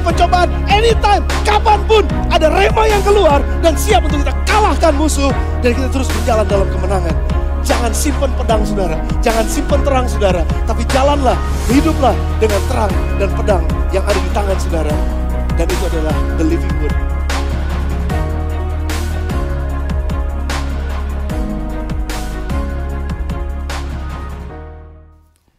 menghadapi pencobaan anytime, kapanpun ada rema yang keluar dan siap untuk kita kalahkan musuh dan kita terus berjalan dalam kemenangan. Jangan simpan pedang saudara, jangan simpan terang saudara, tapi jalanlah, hiduplah dengan terang dan pedang yang ada di tangan saudara. Dan itu adalah the living word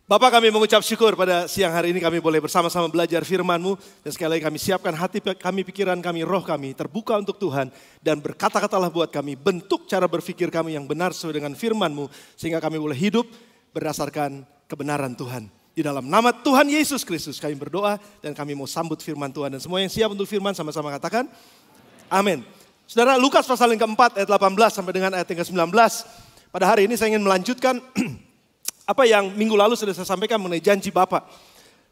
Bapak kami mengucap syukur pada siang hari ini kami boleh bersama-sama belajar firman-Mu. Dan sekali lagi kami siapkan hati kami, pikiran kami, roh kami terbuka untuk Tuhan. Dan berkata-katalah buat kami, bentuk cara berpikir kami yang benar sesuai dengan firman-Mu. Sehingga kami boleh hidup berdasarkan kebenaran Tuhan. Di dalam nama Tuhan Yesus Kristus kami berdoa dan kami mau sambut firman Tuhan. Dan semua yang siap untuk firman sama-sama katakan, amin. Saudara Lukas pasal yang keempat ayat 18 sampai dengan ayat yang ke-19. Pada hari ini saya ingin melanjutkan apa yang minggu lalu sudah saya sampaikan mengenai janji Bapak.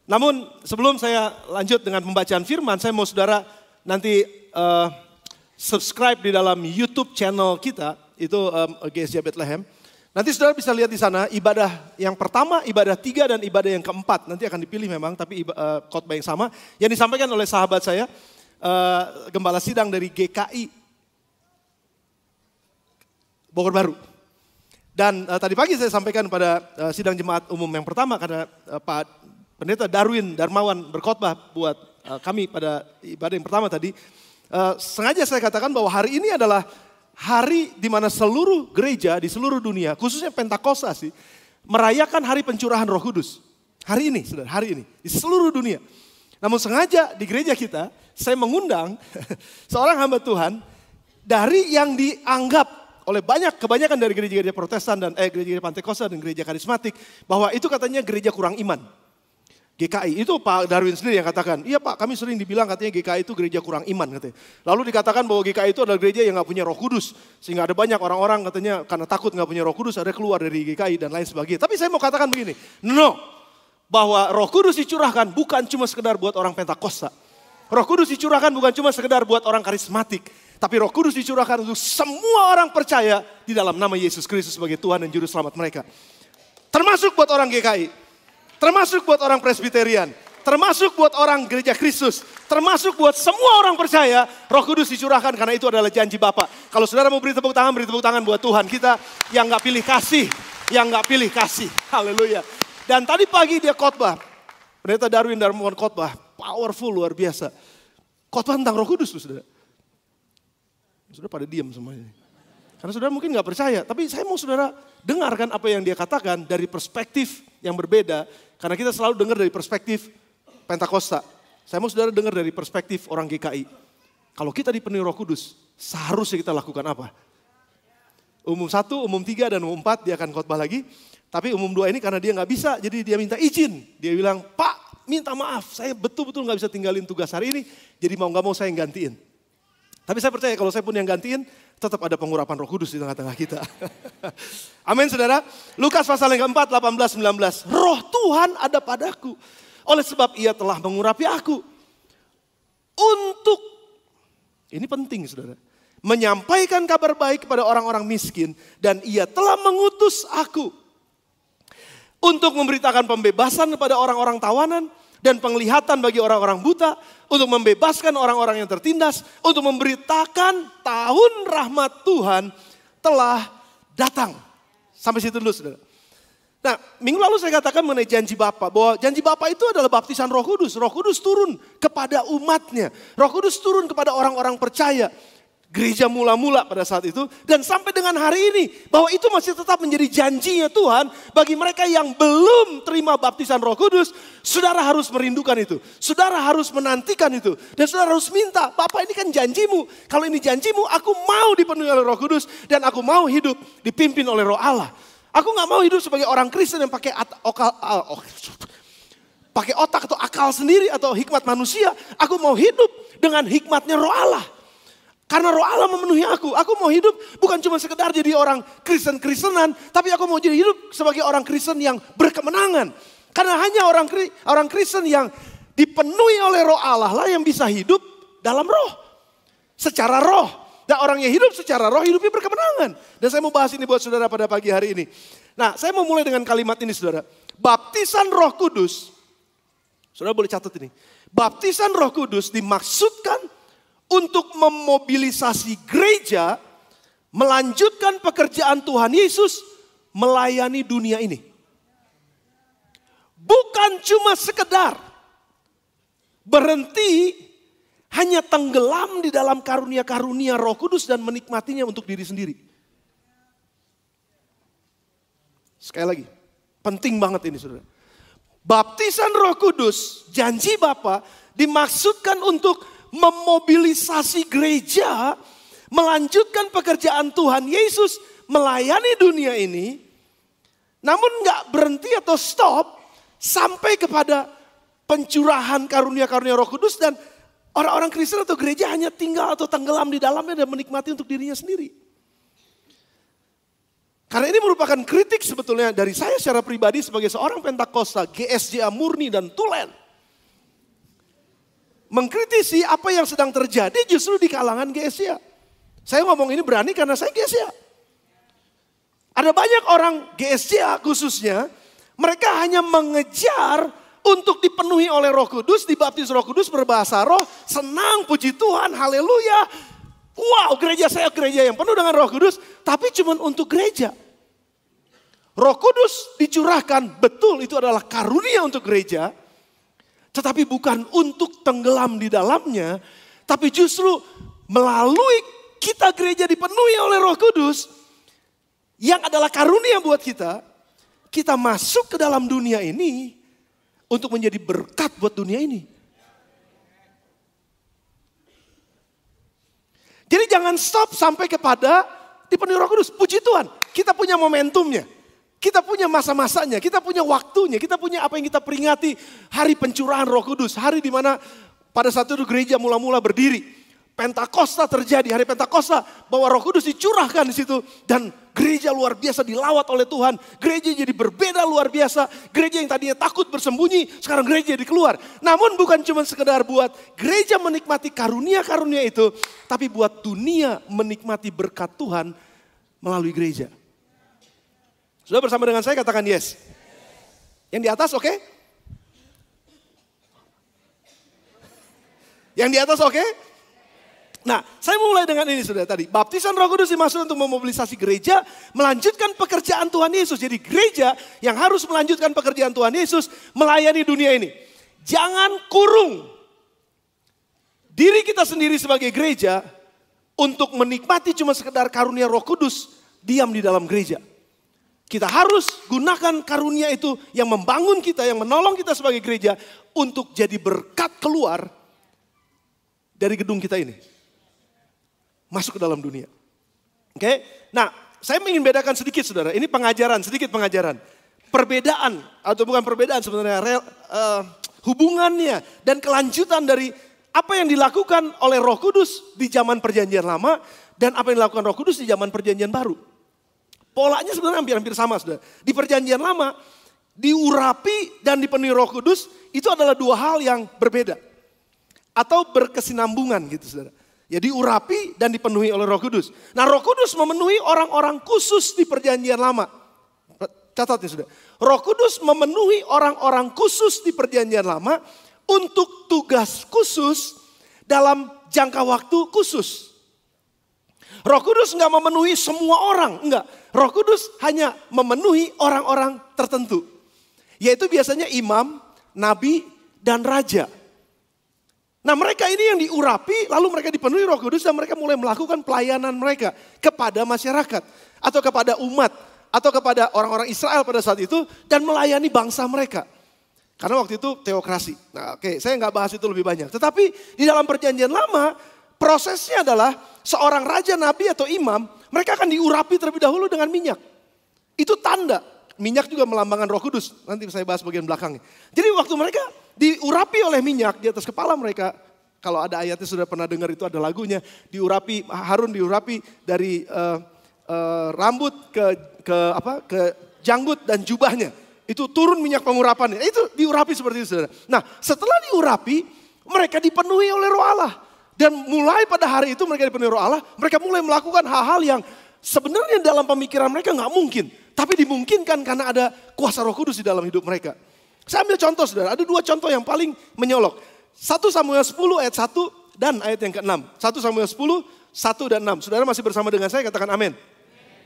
Namun sebelum saya lanjut dengan pembacaan firman, saya mau saudara nanti uh, subscribe di dalam YouTube channel kita, itu um, eh, GSJ Bethlehem. Nanti saudara bisa lihat di sana ibadah yang pertama, ibadah tiga dan ibadah yang keempat. Nanti akan dipilih memang, tapi uh, khotbah yang sama. Yang disampaikan oleh sahabat saya, uh, Gembala Sidang dari GKI Bogor Baru. Dan uh, tadi pagi saya sampaikan pada uh, sidang jemaat umum yang pertama karena uh, Pak Pendeta Darwin Darmawan berkhotbah buat uh, kami pada ibadah yang pertama tadi. Uh, sengaja saya katakan bahwa hari ini adalah hari di mana seluruh gereja di seluruh dunia, khususnya Pentakosta sih, merayakan hari pencurahan Roh Kudus. Hari ini, saudara, hari ini di seluruh dunia. Namun sengaja di gereja kita, saya mengundang seorang hamba Tuhan dari yang dianggap oleh banyak kebanyakan dari gereja-gereja Protestan dan eh gereja-gereja Pantekosta dan gereja karismatik bahwa itu katanya gereja kurang iman. GKI itu Pak Darwin sendiri yang katakan, iya Pak kami sering dibilang katanya GKI itu gereja kurang iman katanya. Lalu dikatakan bahwa GKI itu adalah gereja yang nggak punya Roh Kudus, sehingga ada banyak orang-orang katanya karena takut nggak punya Roh Kudus ada keluar dari GKI dan lain sebagainya. Tapi saya mau katakan begini, no, bahwa Roh Kudus dicurahkan bukan cuma sekedar buat orang Pentakosta. Roh Kudus dicurahkan bukan cuma sekedar buat orang karismatik, tapi roh kudus dicurahkan untuk semua orang percaya di dalam nama Yesus Kristus sebagai Tuhan dan Juru Selamat mereka. Termasuk buat orang GKI. Termasuk buat orang Presbiterian. Termasuk buat orang gereja Kristus. Termasuk buat semua orang percaya. Roh kudus dicurahkan karena itu adalah janji Bapak. Kalau saudara mau beri tepuk tangan, beri tepuk tangan buat Tuhan kita. Yang gak pilih kasih. Yang gak pilih kasih. Haleluya. Dan tadi pagi dia khotbah. Pendeta Darwin Darmon khotbah. Powerful luar biasa. Khotbah tentang roh kudus tuh saudara sudah pada diam semuanya. Karena saudara mungkin nggak percaya, tapi saya mau saudara dengarkan apa yang dia katakan dari perspektif yang berbeda. Karena kita selalu dengar dari perspektif Pentakosta. Saya mau saudara dengar dari perspektif orang GKI. Kalau kita dipenuhi roh kudus, seharusnya kita lakukan apa? Umum satu, umum tiga, dan umum empat dia akan khotbah lagi. Tapi umum dua ini karena dia nggak bisa, jadi dia minta izin. Dia bilang, Pak minta maaf, saya betul-betul nggak bisa tinggalin tugas hari ini. Jadi mau nggak mau saya gantiin. Tapi saya percaya kalau saya pun yang gantiin, tetap ada pengurapan roh kudus di tengah-tengah kita. Amin saudara. Lukas pasal yang keempat, 18-19. Roh Tuhan ada padaku. Oleh sebab ia telah mengurapi aku. Untuk, ini penting saudara. Menyampaikan kabar baik kepada orang-orang miskin. Dan ia telah mengutus aku. Untuk memberitakan pembebasan kepada orang-orang tawanan dan penglihatan bagi orang-orang buta, untuk membebaskan orang-orang yang tertindas, untuk memberitakan tahun rahmat Tuhan telah datang. Sampai situ dulu saudara. Nah, minggu lalu saya katakan mengenai janji Bapak, bahwa janji Bapak itu adalah baptisan Roh Kudus. Roh Kudus turun kepada umatnya. Roh Kudus turun kepada orang-orang percaya gereja mula-mula pada saat itu dan sampai dengan hari ini bahwa itu masih tetap menjadi janjinya Tuhan bagi mereka yang belum terima baptisan Roh Kudus, saudara harus merindukan itu. Saudara harus menantikan itu dan saudara harus minta, "Bapak, ini kan janjimu. Kalau ini janjimu, aku mau dipenuhi oleh Roh Kudus dan aku mau hidup dipimpin oleh Roh Allah." Aku nggak mau hidup sebagai orang Kristen yang pakai okal, oh, pakai otak atau akal sendiri atau hikmat manusia. Aku mau hidup dengan hikmatnya Roh Allah. Karena roh Allah memenuhi aku. Aku mau hidup bukan cuma sekedar jadi orang Kristen-Kristenan. Tapi aku mau jadi hidup sebagai orang Kristen yang berkemenangan. Karena hanya orang orang Kristen yang dipenuhi oleh roh Allah lah yang bisa hidup dalam roh. Secara roh. Dan orang yang hidup secara roh hidupnya berkemenangan. Dan saya mau bahas ini buat saudara pada pagi hari ini. Nah saya mau mulai dengan kalimat ini saudara. Baptisan roh kudus. Saudara boleh catat ini. Baptisan roh kudus dimaksudkan untuk memobilisasi gereja melanjutkan pekerjaan Tuhan Yesus melayani dunia ini. Bukan cuma sekedar berhenti hanya tenggelam di dalam karunia-karunia Roh Kudus dan menikmatinya untuk diri sendiri. Sekali lagi, penting banget ini Saudara. Baptisan Roh Kudus, janji Bapa dimaksudkan untuk memobilisasi gereja melanjutkan pekerjaan Tuhan Yesus melayani dunia ini. Namun nggak berhenti atau stop sampai kepada pencurahan karunia-karunia Roh Kudus dan orang-orang Kristen atau gereja hanya tinggal atau tenggelam di dalamnya dan menikmati untuk dirinya sendiri. Karena ini merupakan kritik sebetulnya dari saya secara pribadi sebagai seorang Pentakosta, GSJA murni dan tulen mengkritisi apa yang sedang terjadi justru di kalangan Gesia. Saya ngomong ini berani karena saya Gesia. Ada banyak orang Gesia khususnya, mereka hanya mengejar untuk dipenuhi oleh roh kudus, dibaptis roh kudus berbahasa roh, senang puji Tuhan, haleluya. Wow gereja saya gereja yang penuh dengan roh kudus, tapi cuma untuk gereja. Roh kudus dicurahkan, betul itu adalah karunia untuk gereja, tetapi bukan untuk tenggelam di dalamnya, tapi justru melalui kita gereja dipenuhi oleh Roh Kudus yang adalah karunia buat kita, kita masuk ke dalam dunia ini untuk menjadi berkat buat dunia ini. Jadi jangan stop sampai kepada dipenuhi Roh Kudus. Puji Tuhan, kita punya momentumnya. Kita punya masa-masanya, kita punya waktunya, kita punya apa yang kita peringati hari pencurahan Roh Kudus, hari di mana pada saat itu gereja mula-mula berdiri. Pentakosta terjadi, hari Pentakosta bahwa Roh Kudus dicurahkan di situ dan gereja luar biasa dilawat oleh Tuhan. Gereja jadi berbeda luar biasa. Gereja yang tadinya takut bersembunyi, sekarang gereja jadi keluar. Namun bukan cuma sekedar buat gereja menikmati karunia-karunia itu, tapi buat dunia menikmati berkat Tuhan melalui gereja. Sudah bersama dengan saya katakan yes. Yang di atas oke? Okay? Yang di atas oke? Okay? Nah, saya mulai dengan ini sudah tadi. Baptisan Roh Kudus dimaksud untuk memobilisasi gereja, melanjutkan pekerjaan Tuhan Yesus. Jadi gereja yang harus melanjutkan pekerjaan Tuhan Yesus melayani dunia ini. Jangan kurung diri kita sendiri sebagai gereja untuk menikmati cuma sekedar karunia Roh Kudus diam di dalam gereja. Kita harus gunakan karunia itu yang membangun kita, yang menolong kita sebagai gereja untuk jadi berkat keluar dari gedung kita ini. Masuk ke dalam dunia. Oke? Okay? Nah, saya ingin bedakan sedikit Saudara. Ini pengajaran, sedikit pengajaran. Perbedaan atau bukan perbedaan sebenarnya rel, uh, hubungannya dan kelanjutan dari apa yang dilakukan oleh Roh Kudus di zaman perjanjian lama dan apa yang dilakukan Roh Kudus di zaman perjanjian baru. Polanya sebenarnya hampir-hampir sama sudah. Di perjanjian lama, diurapi dan dipenuhi roh kudus itu adalah dua hal yang berbeda. Atau berkesinambungan gitu saudara. Ya diurapi dan dipenuhi oleh roh kudus. Nah roh kudus memenuhi orang-orang khusus di perjanjian lama. Catat ya sudah. Roh kudus memenuhi orang-orang khusus di perjanjian lama untuk tugas khusus dalam jangka waktu khusus. Roh Kudus nggak memenuhi semua orang, enggak. Roh Kudus hanya memenuhi orang-orang tertentu. Yaitu biasanya imam, nabi, dan raja. Nah mereka ini yang diurapi, lalu mereka dipenuhi roh kudus dan mereka mulai melakukan pelayanan mereka kepada masyarakat. Atau kepada umat, atau kepada orang-orang Israel pada saat itu dan melayani bangsa mereka. Karena waktu itu teokrasi. Nah oke, saya nggak bahas itu lebih banyak. Tetapi di dalam perjanjian lama, prosesnya adalah seorang raja, nabi atau imam, mereka akan diurapi terlebih dahulu dengan minyak. Itu tanda. Minyak juga melambangkan roh kudus. Nanti saya bahas bagian belakangnya. Jadi waktu mereka diurapi oleh minyak di atas kepala mereka, kalau ada ayatnya sudah pernah dengar itu ada lagunya, diurapi Harun diurapi dari uh, uh, rambut ke ke apa ke janggut dan jubahnya. Itu turun minyak pengurapan. Itu diurapi seperti itu, saudara. Nah, setelah diurapi, mereka dipenuhi oleh roh Allah. Dan mulai pada hari itu mereka dipenuhi roh Allah, mereka mulai melakukan hal-hal yang sebenarnya dalam pemikiran mereka nggak mungkin. Tapi dimungkinkan karena ada kuasa roh kudus di dalam hidup mereka. Saya ambil contoh saudara, ada dua contoh yang paling menyolok. 1 Samuel 10 ayat 1 dan ayat yang ke-6. 1 Samuel 10, 1 dan 6. Saudara masih bersama dengan saya, katakan amin.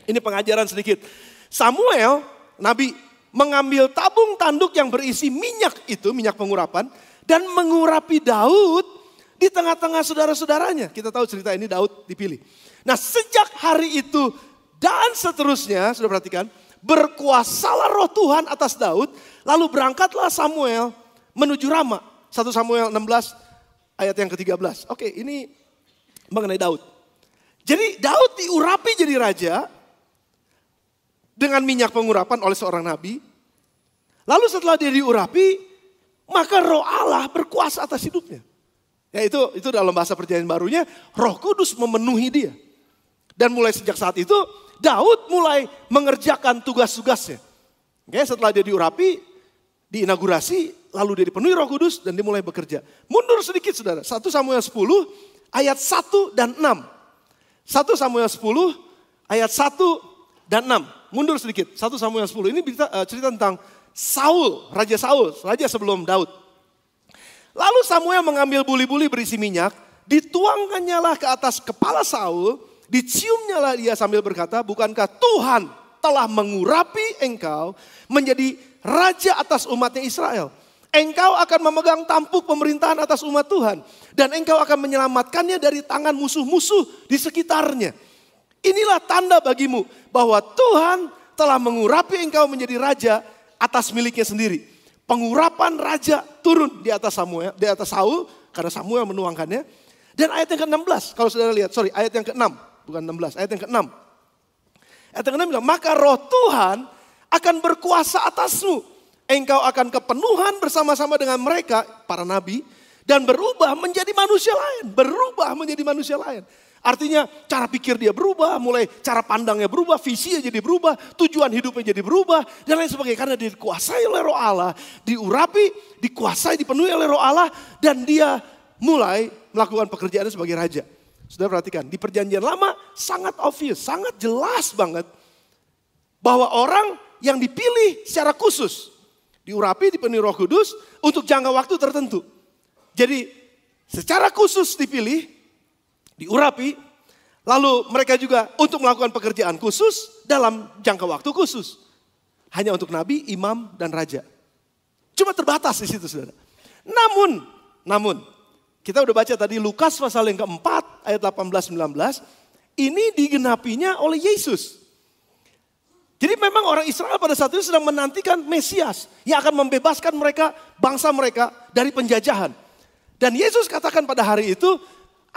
Ini pengajaran sedikit. Samuel, nabi, mengambil tabung tanduk yang berisi minyak itu, minyak pengurapan. Dan mengurapi Daud di tengah-tengah saudara-saudaranya. Kita tahu cerita ini Daud dipilih. Nah sejak hari itu dan seterusnya, sudah perhatikan, berkuasalah roh Tuhan atas Daud, lalu berangkatlah Samuel menuju Rama. 1 Samuel 16 ayat yang ke-13. Oke, ini mengenai Daud. Jadi Daud diurapi jadi raja dengan minyak pengurapan oleh seorang nabi. Lalu setelah dia diurapi, maka roh Allah berkuasa atas hidupnya. Ya itu itu dalam bahasa perjanjian barunya Roh Kudus memenuhi dia. Dan mulai sejak saat itu Daud mulai mengerjakan tugas-tugasnya. Oke, setelah dia diurapi, diinaugurasi, lalu dia dipenuhi Roh Kudus dan dia mulai bekerja. Mundur sedikit Saudara, 1 Samuel 10 ayat 1 dan 6. 1 Samuel 10 ayat 1 dan 6. Mundur sedikit. 1 Samuel 10 ini cerita, eh, cerita tentang Saul, Raja Saul, raja sebelum Daud. Lalu Samuel mengambil buli-buli berisi minyak, dituangkannya lah ke atas kepala Saul, diciumnya lah dia sambil berkata, bukankah Tuhan telah mengurapi engkau menjadi raja atas umatnya Israel. Engkau akan memegang tampuk pemerintahan atas umat Tuhan. Dan engkau akan menyelamatkannya dari tangan musuh-musuh di sekitarnya. Inilah tanda bagimu bahwa Tuhan telah mengurapi engkau menjadi raja atas miliknya sendiri pengurapan raja turun di atas Samuel, di atas Saul karena Samuel menuangkannya. Dan ayat yang ke-16, kalau saudara lihat, sorry, ayat yang ke-6, bukan 16, ayat yang ke-6. Ayat yang ke-6 bilang, maka roh Tuhan akan berkuasa atasmu. Engkau akan kepenuhan bersama-sama dengan mereka, para nabi, dan berubah menjadi manusia lain. Berubah menjadi manusia lain. Artinya cara pikir dia berubah, mulai cara pandangnya berubah, visinya jadi berubah, tujuan hidupnya jadi berubah, dan lain sebagainya. Karena dia dikuasai oleh roh Allah, diurapi, dikuasai, dipenuhi oleh roh Allah, dan dia mulai melakukan pekerjaannya sebagai raja. Sudah perhatikan, di perjanjian lama sangat obvious, sangat jelas banget bahwa orang yang dipilih secara khusus, diurapi, dipenuhi roh kudus untuk jangka waktu tertentu. Jadi secara khusus dipilih, diurapi. Lalu mereka juga untuk melakukan pekerjaan khusus dalam jangka waktu khusus. Hanya untuk nabi, imam, dan raja. Cuma terbatas di situ saudara. Namun, namun kita udah baca tadi Lukas pasal yang keempat ayat 18-19. Ini digenapinya oleh Yesus. Jadi memang orang Israel pada saat itu sedang menantikan Mesias yang akan membebaskan mereka, bangsa mereka dari penjajahan. Dan Yesus katakan pada hari itu,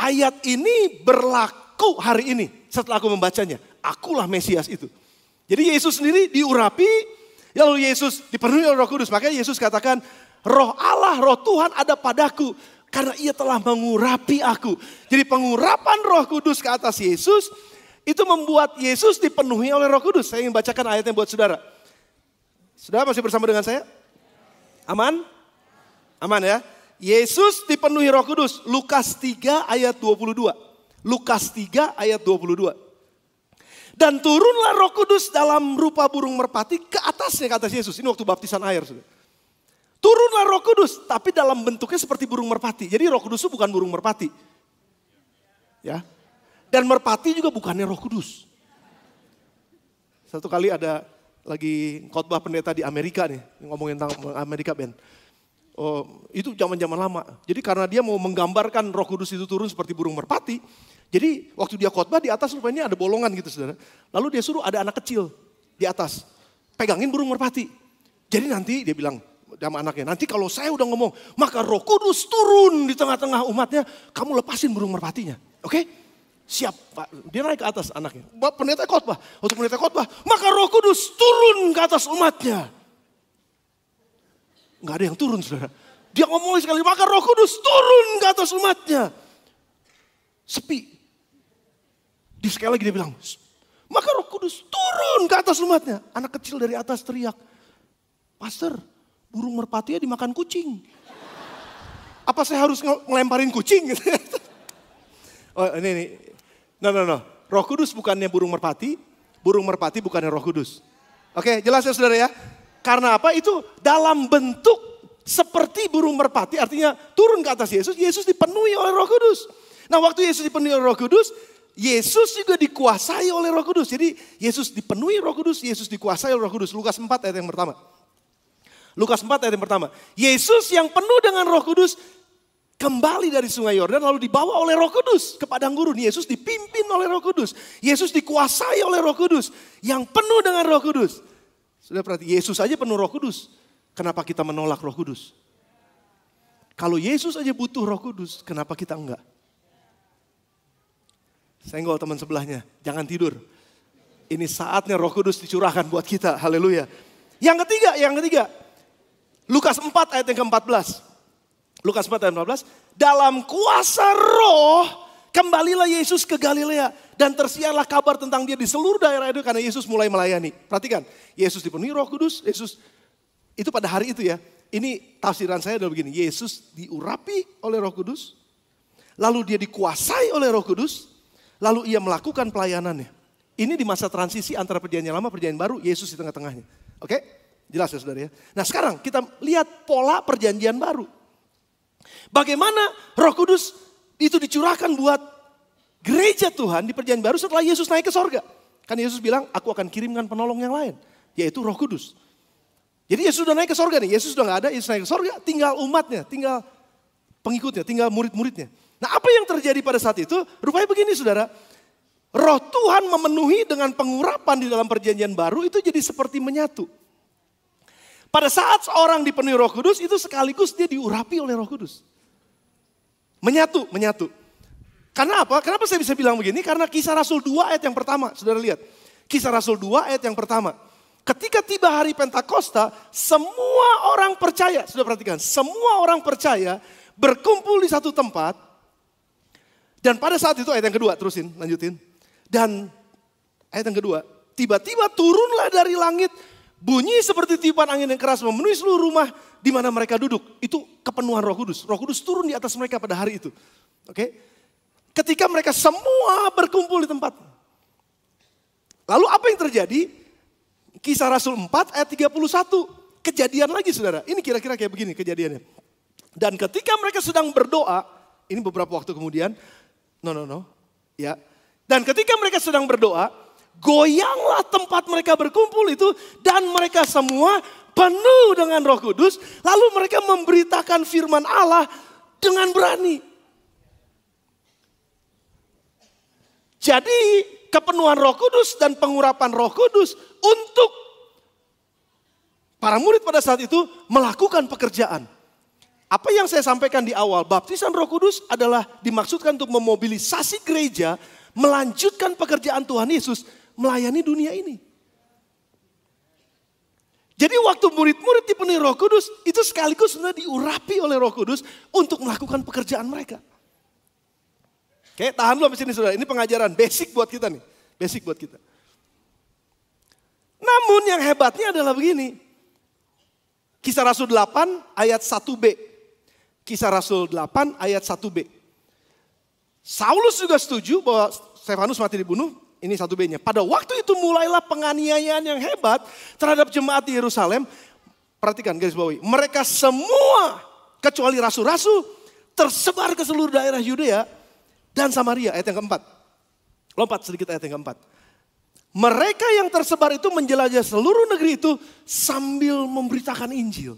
Ayat ini berlaku hari ini setelah aku membacanya. Akulah Mesias itu. Jadi Yesus sendiri diurapi, lalu Yesus dipenuhi oleh Roh Kudus. Makanya Yesus katakan, roh Allah, roh Tuhan ada padaku. Karena ia telah mengurapi aku. Jadi pengurapan roh kudus ke atas Yesus, itu membuat Yesus dipenuhi oleh roh kudus. Saya ingin bacakan ayatnya buat saudara. Saudara masih bersama dengan saya? Aman? Aman ya? Yesus dipenuhi roh kudus. Lukas 3 ayat 22. Lukas 3 ayat 22. Dan turunlah roh kudus dalam rupa burung merpati ke atasnya ke atas Yesus. Ini waktu baptisan air. Turunlah roh kudus. Tapi dalam bentuknya seperti burung merpati. Jadi roh kudus itu bukan burung merpati. Ya. Dan merpati juga bukannya roh kudus. Satu kali ada lagi khotbah pendeta di Amerika nih, ngomongin tentang Amerika Ben. Oh, itu zaman-zaman lama. Jadi karena dia mau menggambarkan roh kudus itu turun seperti burung merpati. Jadi waktu dia khotbah di atas rupanya ada bolongan gitu saudara. Lalu dia suruh ada anak kecil di atas. Pegangin burung merpati. Jadi nanti dia bilang sama anaknya, nanti kalau saya udah ngomong, maka roh kudus turun di tengah-tengah umatnya. Kamu lepasin burung merpatinya. Oke? Okay? Siap, Pak. Dia naik ke atas anaknya. Pendeta khotbah. Waktu pendeta khotbah, maka roh kudus turun ke atas umatnya. Nggak ada yang turun saudara. Dia ngomong sekali, maka roh kudus turun ke atas umatnya. Sepi. Di sekali lagi dia bilang, maka roh kudus turun ke atas umatnya. Anak kecil dari atas teriak, Pastor, burung merpatinya dimakan kucing. Apa saya harus ngelemparin kucing? oh ini, ini. No, no, no. Roh kudus bukannya burung merpati, burung merpati bukannya roh kudus. Oke, jelas ya saudara ya? Karena apa? Itu dalam bentuk seperti burung merpati artinya turun ke atas Yesus, Yesus dipenuhi oleh Roh Kudus. Nah, waktu Yesus dipenuhi oleh Roh Kudus, Yesus juga dikuasai oleh Roh Kudus. Jadi Yesus dipenuhi Roh Kudus, Yesus dikuasai oleh Roh Kudus. Lukas 4 ayat yang pertama. Lukas 4 ayat yang pertama. Yesus yang penuh dengan roh kudus kembali dari sungai Yordan lalu dibawa oleh roh kudus ke padang gurun. Yesus dipimpin oleh roh kudus. Yesus dikuasai oleh roh kudus yang penuh dengan roh kudus. Sudah perhati, Yesus aja penuh roh kudus. Kenapa kita menolak roh kudus? Kalau Yesus aja butuh roh kudus, kenapa kita enggak? Senggol teman sebelahnya, jangan tidur. Ini saatnya roh kudus dicurahkan buat kita, haleluya. Yang ketiga, yang ketiga. Lukas 4 ayat yang ke-14. Lukas 4 ayat 14. Dalam kuasa roh, kembalilah Yesus ke Galilea dan tersiarlah kabar tentang dia di seluruh daerah itu karena Yesus mulai melayani. Perhatikan, Yesus dipenuhi roh kudus, Yesus itu pada hari itu ya. Ini tafsiran saya adalah begini, Yesus diurapi oleh roh kudus, lalu dia dikuasai oleh roh kudus, lalu ia melakukan pelayanannya. Ini di masa transisi antara perjanjian lama perjanjian baru, Yesus di tengah-tengahnya. Oke? Jelas ya saudara ya. Nah sekarang kita lihat pola perjanjian baru. Bagaimana roh kudus itu dicurahkan buat Gereja Tuhan di perjanjian baru setelah Yesus naik ke sorga. Kan Yesus bilang, aku akan kirimkan penolong yang lain. Yaitu roh kudus. Jadi Yesus sudah naik ke sorga nih. Yesus sudah gak ada, Yesus naik ke sorga. Tinggal umatnya, tinggal pengikutnya, tinggal murid-muridnya. Nah apa yang terjadi pada saat itu? Rupanya begini saudara. Roh Tuhan memenuhi dengan pengurapan di dalam perjanjian baru itu jadi seperti menyatu. Pada saat seorang dipenuhi roh kudus itu sekaligus dia diurapi oleh roh kudus. Menyatu, menyatu. Karena apa? Kenapa saya bisa bilang begini? Karena kisah Rasul 2 ayat yang pertama, saudara lihat. Kisah Rasul 2 ayat yang pertama. Ketika tiba hari Pentakosta, semua orang percaya, sudah perhatikan, semua orang percaya berkumpul di satu tempat. Dan pada saat itu ayat yang kedua, terusin, lanjutin. Dan ayat yang kedua, tiba-tiba turunlah dari langit bunyi seperti tiupan angin yang keras memenuhi seluruh rumah di mana mereka duduk. Itu kepenuhan Roh Kudus. Roh Kudus turun di atas mereka pada hari itu. Oke. Okay? Ketika mereka semua berkumpul di tempat. Lalu apa yang terjadi? Kisah Rasul 4 ayat 31. Kejadian lagi saudara. Ini kira-kira kayak begini kejadiannya. Dan ketika mereka sedang berdoa, ini beberapa waktu kemudian, no no no, ya. Dan ketika mereka sedang berdoa, goyanglah tempat mereka berkumpul itu dan mereka semua penuh dengan Roh Kudus, lalu mereka memberitakan firman Allah dengan berani. Jadi kepenuhan roh kudus dan pengurapan roh kudus untuk para murid pada saat itu melakukan pekerjaan. Apa yang saya sampaikan di awal, baptisan roh kudus adalah dimaksudkan untuk memobilisasi gereja, melanjutkan pekerjaan Tuhan Yesus, melayani dunia ini. Jadi waktu murid-murid dipenuhi roh kudus, itu sekaligus sebenarnya diurapi oleh roh kudus untuk melakukan pekerjaan mereka. Oke, tahan dulu di sini saudara. Ini pengajaran basic buat kita nih. Basic buat kita. Namun yang hebatnya adalah begini. Kisah Rasul 8 ayat 1b. Kisah Rasul 8 ayat 1b. Saulus juga setuju bahwa Stefanus mati dibunuh. Ini satu b nya Pada waktu itu mulailah penganiayaan yang hebat terhadap jemaat di Yerusalem. Perhatikan guys bawahi. Mereka semua kecuali rasul-rasul tersebar ke seluruh daerah Yudea dan Samaria ayat yang keempat. Lompat sedikit ayat yang keempat. Mereka yang tersebar itu menjelajah seluruh negeri itu sambil memberitakan Injil.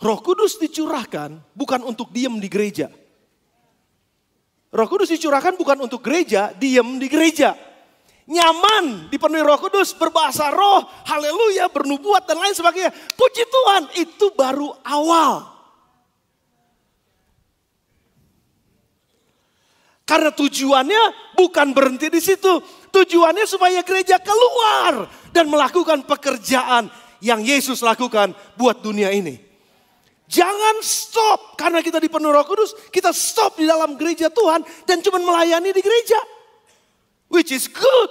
Roh Kudus dicurahkan bukan untuk diem di gereja. Roh Kudus dicurahkan bukan untuk gereja, diem di gereja. Nyaman dipenuhi Roh Kudus, berbahasa roh, haleluya, bernubuat dan lain sebagainya. Puji Tuhan, itu baru awal. Karena tujuannya bukan berhenti di situ. Tujuannya supaya gereja keluar dan melakukan pekerjaan yang Yesus lakukan buat dunia ini. Jangan stop karena kita di penuh Roh Kudus, kita stop di dalam gereja Tuhan dan cuma melayani di gereja. Which is good.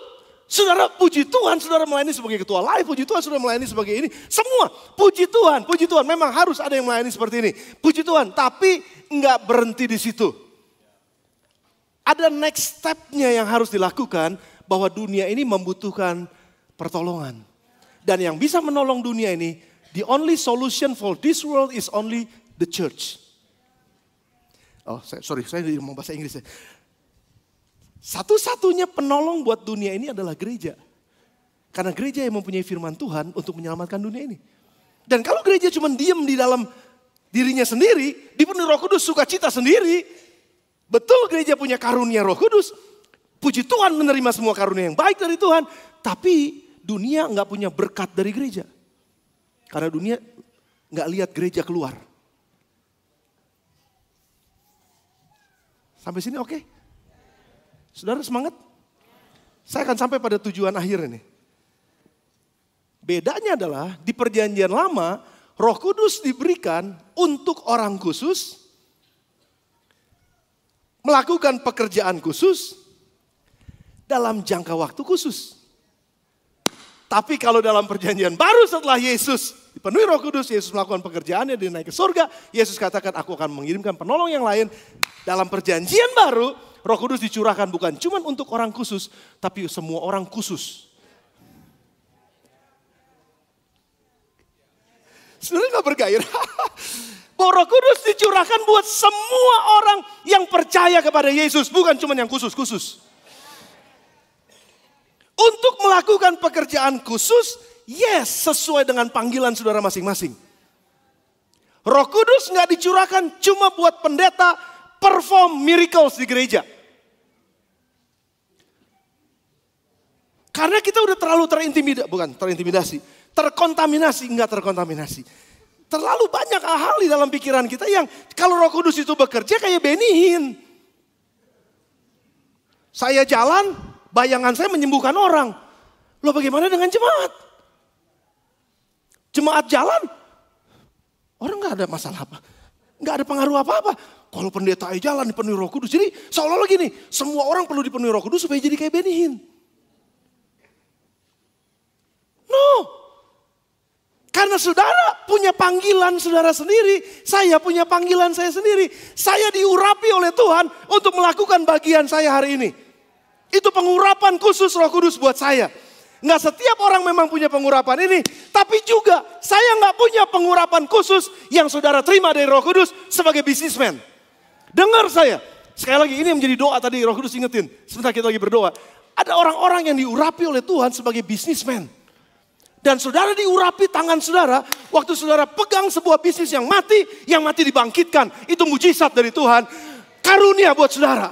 Saudara puji Tuhan, saudara melayani sebagai ketua live, puji Tuhan saudara melayani sebagai ini. Semua puji Tuhan, puji Tuhan. Memang harus ada yang melayani seperti ini. Puji Tuhan, tapi nggak berhenti di situ. Ada next stepnya yang harus dilakukan bahwa dunia ini membutuhkan pertolongan. Dan yang bisa menolong dunia ini, the only solution for this world is only the church. Oh, saya, sorry, saya mau bahasa Inggris. Ya. Satu-satunya penolong buat dunia ini adalah gereja. Karena gereja yang mempunyai firman Tuhan untuk menyelamatkan dunia ini. Dan kalau gereja cuma diem di dalam dirinya sendiri, dipenuhi roh kudus sukacita sendiri, Betul gereja punya karunia roh kudus. Puji Tuhan menerima semua karunia yang baik dari Tuhan. Tapi dunia nggak punya berkat dari gereja. Karena dunia nggak lihat gereja keluar. Sampai sini oke? Okay? Saudara semangat? Saya akan sampai pada tujuan akhir ini. Bedanya adalah di perjanjian lama Roh Kudus diberikan untuk orang khusus melakukan pekerjaan khusus dalam jangka waktu khusus. Tapi kalau dalam perjanjian baru setelah Yesus dipenuhi roh kudus, Yesus melakukan pekerjaannya, dia naik ke surga. Yesus katakan aku akan mengirimkan penolong yang lain. Dalam perjanjian baru, roh kudus dicurahkan bukan cuma untuk orang khusus, tapi semua orang khusus. Sebenarnya gak bergairah. Bahwa roh kudus dicurahkan buat semua orang yang percaya kepada Yesus. Bukan cuma yang khusus-khusus. Untuk melakukan pekerjaan khusus, yes, sesuai dengan panggilan saudara masing-masing. Roh kudus nggak dicurahkan cuma buat pendeta perform miracles di gereja. Karena kita udah terlalu terintimidasi, bukan terintimidasi, terkontaminasi, nggak terkontaminasi Terlalu banyak hal di dalam pikiran kita yang kalau roh kudus itu bekerja kayak benihin. Saya jalan, bayangan saya menyembuhkan orang. Loh bagaimana dengan jemaat? Jemaat jalan, orang nggak ada masalah apa. Nggak ada pengaruh apa-apa. Kalau pendeta aja jalan dipenuhi roh kudus. Jadi seolah-olah gini, semua orang perlu dipenuhi roh kudus supaya jadi kayak Benihin. No. Karena saudara punya panggilan saudara sendiri, saya punya panggilan saya sendiri. Saya diurapi oleh Tuhan untuk melakukan bagian saya hari ini. Itu pengurapan khusus Roh Kudus buat saya. Nggak setiap orang memang punya pengurapan ini, tapi juga saya nggak punya pengurapan khusus yang saudara terima dari Roh Kudus sebagai bisnismen. Dengar saya, sekali lagi ini menjadi doa tadi Roh Kudus ingetin. Sebentar kita lagi berdoa. Ada orang-orang yang diurapi oleh Tuhan sebagai bisnismen dan saudara diurapi tangan saudara, waktu saudara pegang sebuah bisnis yang mati, yang mati dibangkitkan. Itu mujizat dari Tuhan. Karunia buat saudara.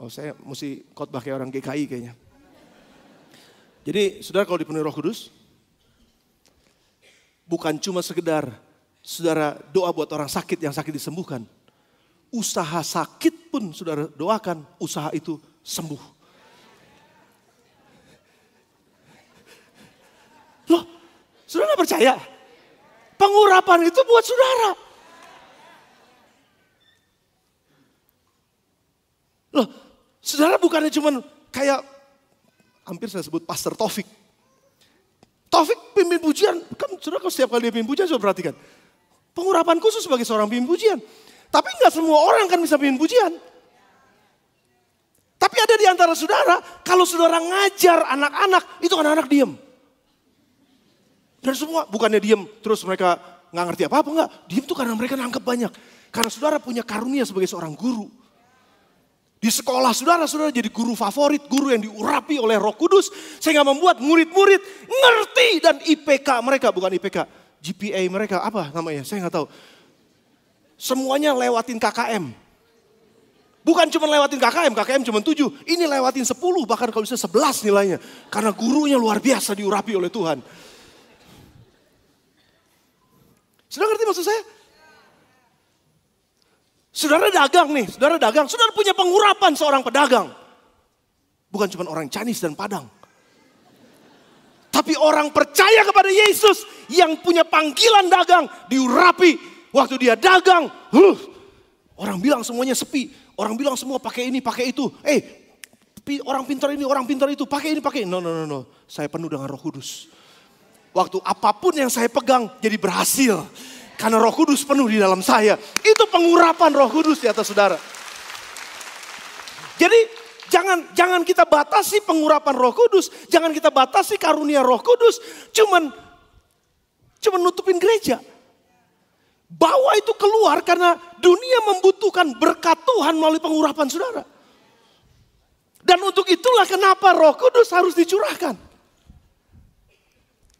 Oh, saya mesti khotbah kayak orang GKI kayaknya. Jadi, saudara kalau dipenuhi Roh Kudus, bukan cuma sekedar saudara doa buat orang sakit yang sakit disembuhkan. Usaha sakit pun saudara doakan, usaha itu sembuh. Loh, saudara gak percaya? Pengurapan itu buat saudara. Loh, saudara bukannya cuma kayak hampir saya sebut Pastor Taufik. Taufik pimpin pujian, kan saudara kalau setiap kali dia pimpin pujian coba perhatikan. Pengurapan khusus sebagai seorang pimpin pujian. Tapi nggak semua orang kan bisa pimpin pujian. Tapi ada di antara saudara, kalau saudara ngajar anak-anak, itu anak-anak diem. Dan semua bukannya diem terus mereka nggak ngerti apa-apa enggak. Diem tuh karena mereka nangkep banyak. Karena saudara punya karunia sebagai seorang guru. Di sekolah saudara, saudara jadi guru favorit, guru yang diurapi oleh roh kudus. Sehingga membuat murid-murid ngerti dan IPK mereka, bukan IPK. GPA mereka, apa namanya, saya nggak tahu. Semuanya lewatin KKM. Bukan cuma lewatin KKM, KKM cuma tujuh. Ini lewatin sepuluh bahkan kalau bisa sebelas nilainya. Karena gurunya luar biasa diurapi oleh Tuhan. Sudah ngerti maksud saya? Saudara dagang nih, saudara dagang, saudara punya pengurapan seorang pedagang. Bukan cuma orang canis dan Padang. Tapi orang percaya kepada Yesus yang punya panggilan dagang diurapi waktu dia dagang. Huh, orang bilang semuanya sepi, orang bilang semua pakai ini, pakai itu. Eh, orang pintar ini, orang pintar itu, pakai ini, pakai ini. No, no, no, no. Saya penuh dengan Roh Kudus Waktu apapun yang saya pegang jadi berhasil. Karena roh kudus penuh di dalam saya. Itu pengurapan roh kudus di atas saudara. Jadi Jangan jangan kita batasi pengurapan Roh Kudus, jangan kita batasi karunia Roh Kudus, cuman cuman nutupin gereja. Bawa itu keluar karena dunia membutuhkan berkat Tuhan melalui pengurapan saudara. Dan untuk itulah kenapa Roh Kudus harus dicurahkan.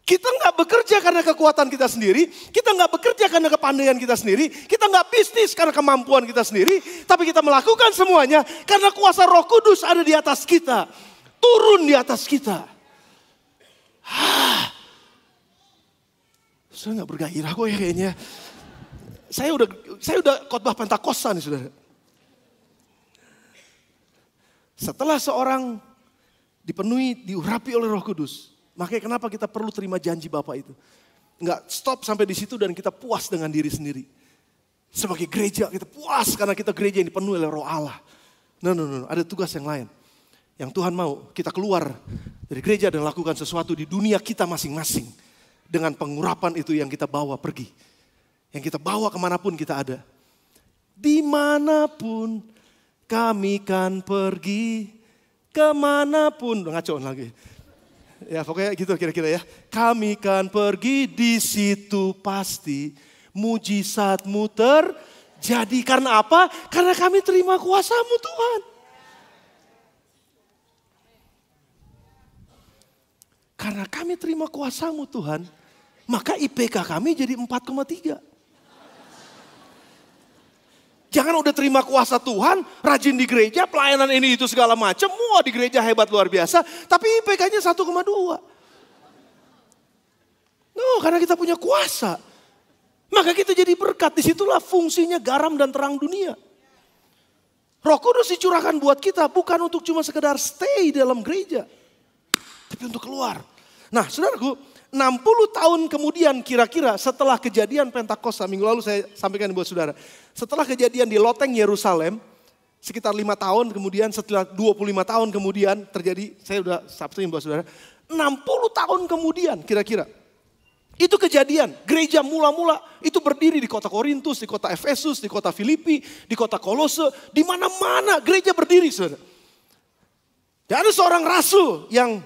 Kita nggak bekerja karena kekuatan kita sendiri, kita nggak bekerja karena kepandaian kita sendiri, kita nggak bisnis karena kemampuan kita sendiri, tapi kita melakukan semuanya karena kuasa Roh Kudus ada di atas kita, turun di atas kita. Ah. Saya nggak bergairah kok ya kayaknya. Saya udah saya udah khotbah pentakosta nih saudara. Setelah seorang dipenuhi, diurapi oleh Roh Kudus, Makanya kenapa kita perlu terima janji Bapak itu. Enggak stop sampai di situ dan kita puas dengan diri sendiri. Sebagai gereja kita puas karena kita gereja yang dipenuhi oleh roh Allah. No, no, no, ada tugas yang lain. Yang Tuhan mau kita keluar dari gereja dan lakukan sesuatu di dunia kita masing-masing. Dengan pengurapan itu yang kita bawa pergi. Yang kita bawa kemanapun kita ada. Dimanapun kami kan pergi, kemanapun. Ngacoan lagi Ya pokoknya gitu kira-kira ya. Kami kan pergi di situ pasti mujizatmu terjadi. Karena apa? Karena kami terima kuasamu Tuhan. Karena kami terima kuasamu Tuhan, maka IPK kami jadi Jangan udah terima kuasa Tuhan, rajin di gereja, pelayanan ini itu segala macam, semua di gereja hebat luar biasa, tapi IPK-nya 1,2. No, karena kita punya kuasa. Maka kita jadi berkat, disitulah fungsinya garam dan terang dunia. Roh Kudus dicurahkan buat kita bukan untuk cuma sekedar stay dalam gereja. Tapi untuk keluar. Nah saudaraku, 60 tahun kemudian kira-kira setelah kejadian Pentakosta, minggu lalu saya sampaikan buat saudara. Setelah kejadian di Loteng Yerusalem, sekitar lima tahun kemudian, setelah 25 tahun kemudian terjadi, saya sudah sabtuin buat saudara, 60 tahun kemudian kira-kira. Itu kejadian, gereja mula-mula itu berdiri di kota Korintus, di kota Efesus, di kota Filipi, di kota Kolose, di mana-mana gereja berdiri saudara. Dan ada seorang rasul yang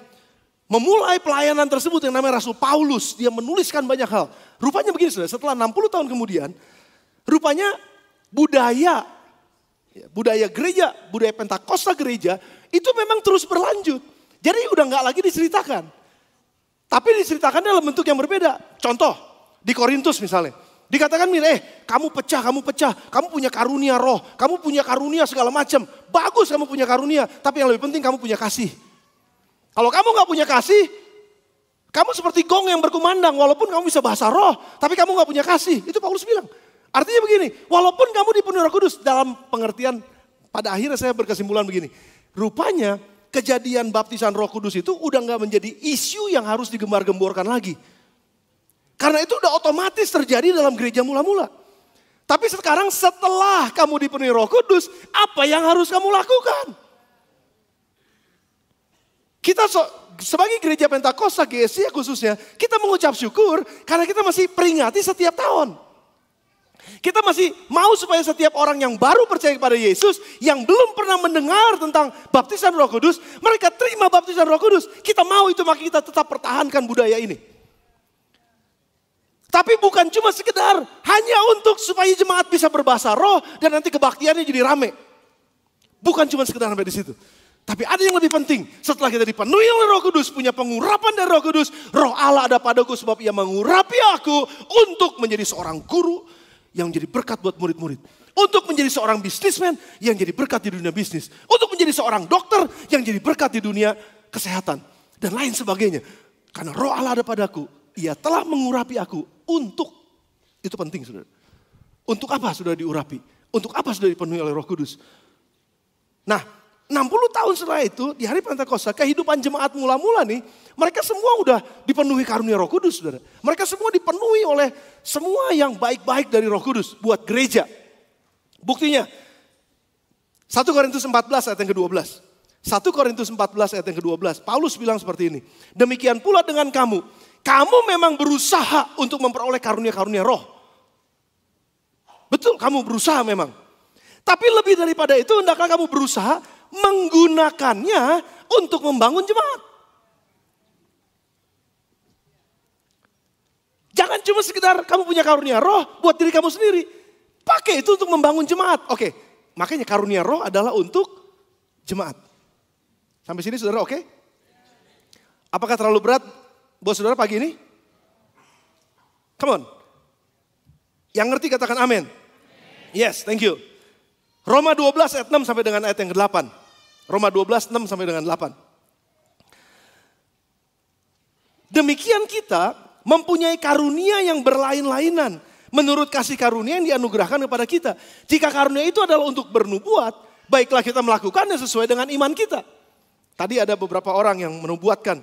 memulai pelayanan tersebut yang namanya Rasul Paulus. Dia menuliskan banyak hal. Rupanya begini sudah, setelah 60 tahun kemudian, rupanya budaya, ya, budaya gereja, budaya Pentakosta gereja, itu memang terus berlanjut. Jadi udah nggak lagi diceritakan. Tapi diceritakan dalam bentuk yang berbeda. Contoh, di Korintus misalnya. Dikatakan, eh kamu pecah, kamu pecah, kamu punya karunia roh, kamu punya karunia segala macam. Bagus kamu punya karunia, tapi yang lebih penting kamu punya kasih. Kalau kamu nggak punya kasih, kamu seperti gong yang berkumandang. Walaupun kamu bisa bahasa roh, tapi kamu nggak punya kasih. Itu Paulus bilang. Artinya begini, walaupun kamu dipenuhi roh kudus. Dalam pengertian pada akhirnya saya berkesimpulan begini. Rupanya kejadian baptisan roh kudus itu udah nggak menjadi isu yang harus digembar-gemborkan lagi. Karena itu udah otomatis terjadi dalam gereja mula-mula. Tapi sekarang setelah kamu dipenuhi roh kudus, apa yang harus kamu lakukan? Kita so, sebagai gereja Pentakosta GSI ya khususnya, kita mengucap syukur karena kita masih peringati setiap tahun. Kita masih mau supaya setiap orang yang baru percaya kepada Yesus, yang belum pernah mendengar tentang baptisan Roh Kudus, mereka terima baptisan Roh Kudus. Kita mau itu, maka kita tetap pertahankan budaya ini. Tapi bukan cuma sekedar hanya untuk supaya jemaat bisa berbahasa roh dan nanti kebaktiannya jadi rame. Bukan cuma sekedar sampai di situ. Tapi ada yang lebih penting, setelah kita dipenuhi oleh roh kudus, punya pengurapan dari roh kudus, roh Allah ada padaku sebab ia mengurapi aku untuk menjadi seorang guru yang jadi berkat buat murid-murid. Untuk menjadi seorang bisnismen yang jadi berkat di dunia bisnis. Untuk menjadi seorang dokter yang jadi berkat di dunia kesehatan. Dan lain sebagainya. Karena roh Allah ada padaku, ia telah mengurapi aku untuk, itu penting saudara. Untuk apa sudah diurapi? Untuk apa sudah dipenuhi oleh roh kudus? Nah, 60 tahun setelah itu di hari Pentakosta kehidupan jemaat mula-mula nih mereka semua udah dipenuhi karunia Roh Kudus Saudara. Mereka semua dipenuhi oleh semua yang baik-baik dari Roh Kudus buat gereja. Buktinya 1 Korintus 14 ayat yang ke-12. 1 Korintus 14 ayat yang ke-12 Paulus bilang seperti ini. Demikian pula dengan kamu. Kamu memang berusaha untuk memperoleh karunia-karunia roh. Betul, kamu berusaha memang. Tapi lebih daripada itu hendaklah kamu berusaha menggunakannya untuk membangun jemaat. Jangan cuma sekitar kamu punya karunia roh buat diri kamu sendiri. Pakai itu untuk membangun jemaat. Oke, makanya karunia roh adalah untuk jemaat. Sampai sini saudara oke? Apakah terlalu berat buat saudara pagi ini? Come on. Yang ngerti katakan amin. Yes, thank you. Roma 12 ayat 6 sampai dengan ayat yang ke-8. Roma 12, 6 sampai dengan 8. Demikian kita mempunyai karunia yang berlain-lainan. Menurut kasih karunia yang dianugerahkan kepada kita. Jika karunia itu adalah untuk bernubuat, baiklah kita melakukannya sesuai dengan iman kita. Tadi ada beberapa orang yang menubuatkan.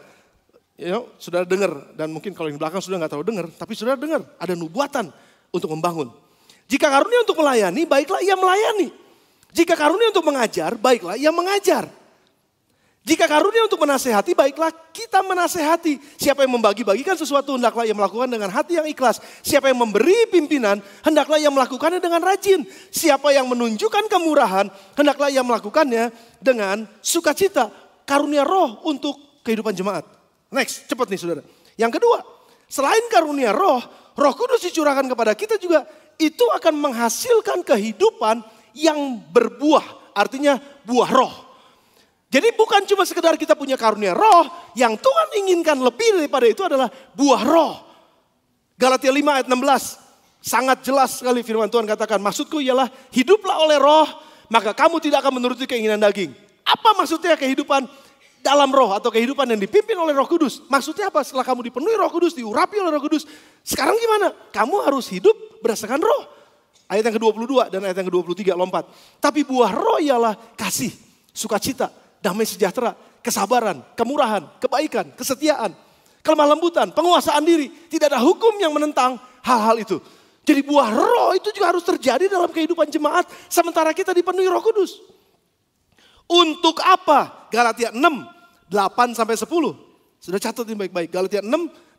You ya, know, sudah dengar, dan mungkin kalau yang di belakang sudah nggak tahu dengar. Tapi sudah dengar, ada nubuatan untuk membangun. Jika karunia untuk melayani, baiklah ia melayani. Jika karunia untuk mengajar, baiklah yang mengajar. Jika karunia untuk menasehati, baiklah kita menasehati. Siapa yang membagi-bagikan sesuatu, hendaklah ia melakukan dengan hati yang ikhlas. Siapa yang memberi pimpinan, hendaklah ia melakukannya dengan rajin. Siapa yang menunjukkan kemurahan, hendaklah ia melakukannya dengan sukacita. Karunia roh untuk kehidupan jemaat. Next, cepat nih saudara. Yang kedua, selain karunia roh, roh kudus dicurahkan kepada kita juga, itu akan menghasilkan kehidupan yang berbuah, artinya buah roh. Jadi bukan cuma sekedar kita punya karunia roh, yang Tuhan inginkan lebih daripada itu adalah buah roh. Galatia 5 ayat 16, sangat jelas sekali firman Tuhan katakan, maksudku ialah hiduplah oleh roh, maka kamu tidak akan menuruti keinginan daging. Apa maksudnya kehidupan dalam roh atau kehidupan yang dipimpin oleh Roh Kudus. Maksudnya apa? Setelah kamu dipenuhi Roh Kudus, diurapi oleh Roh Kudus, sekarang gimana? Kamu harus hidup berdasarkan roh. Ayat yang ke-22 dan ayat yang ke-23 lompat. Tapi buah roh ialah kasih, sukacita, damai sejahtera, kesabaran, kemurahan, kebaikan, kesetiaan, kelemah lembutan, penguasaan diri. Tidak ada hukum yang menentang hal-hal itu. Jadi buah roh itu juga harus terjadi dalam kehidupan jemaat sementara kita dipenuhi Roh Kudus. Untuk apa? Galatia 6 8 sampai 10. Sudah catat ini baik-baik. Galatia 6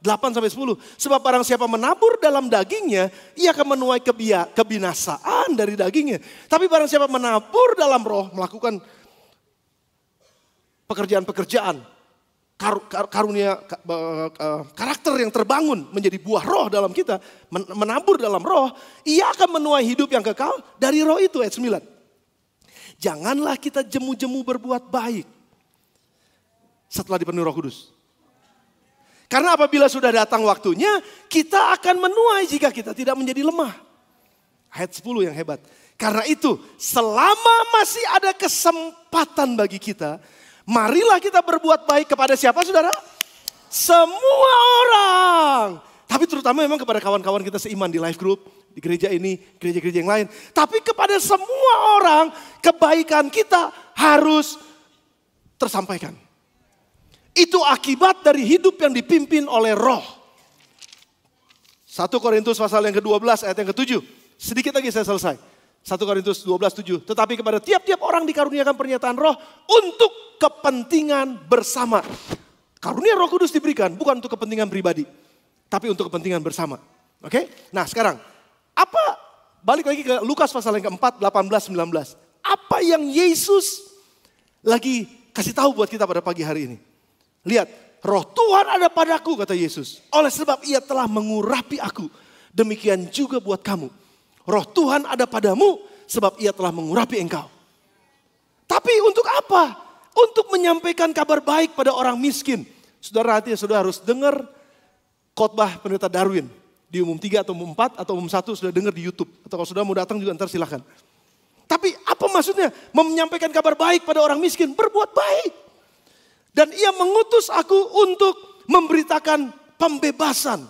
8 sampai 10. Sebab barang siapa menabur dalam dagingnya, ia akan menuai kebia, kebinasaan dari dagingnya. Tapi barang siapa menabur dalam roh, melakukan pekerjaan-pekerjaan, kar, kar, karunia e, karakter yang terbangun menjadi buah roh dalam kita, menabur dalam roh, ia akan menuai hidup yang kekal dari roh itu ayat 9. Janganlah kita jemu-jemu berbuat baik setelah dipenuhi Roh Kudus. Karena apabila sudah datang waktunya, kita akan menuai jika kita tidak menjadi lemah. Ayat 10 yang hebat. Karena itu, selama masih ada kesempatan bagi kita, marilah kita berbuat baik kepada siapa saudara? Semua orang. Tapi terutama memang kepada kawan-kawan kita seiman di live group, di gereja ini, gereja-gereja yang lain. Tapi kepada semua orang, kebaikan kita harus tersampaikan. Itu akibat dari hidup yang dipimpin oleh roh. 1 Korintus pasal yang ke-12 ayat yang ke-7. Sedikit lagi saya selesai. 1 Korintus 12, 7. Tetapi kepada tiap-tiap orang dikaruniakan pernyataan roh untuk kepentingan bersama. Karunia Roh Kudus diberikan bukan untuk kepentingan pribadi, tapi untuk kepentingan bersama. Oke? Nah, sekarang apa balik lagi ke Lukas pasal yang ke keempat 18 19. Apa yang Yesus lagi kasih tahu buat kita pada pagi hari ini? Lihat, roh Tuhan ada padaku kata Yesus. Oleh sebab ia telah mengurapi aku. Demikian juga buat kamu. Roh Tuhan ada padamu sebab ia telah mengurapi engkau. Tapi untuk apa? Untuk menyampaikan kabar baik pada orang miskin. Saudara hati, saudara harus dengar khotbah pendeta Darwin di umum 3 atau umum 4 atau umum 1 sudah dengar di YouTube. Atau kalau sudah mau datang juga ntar silahkan. Tapi apa maksudnya? Menyampaikan kabar baik pada orang miskin, berbuat baik. Dan ia mengutus aku untuk memberitakan pembebasan.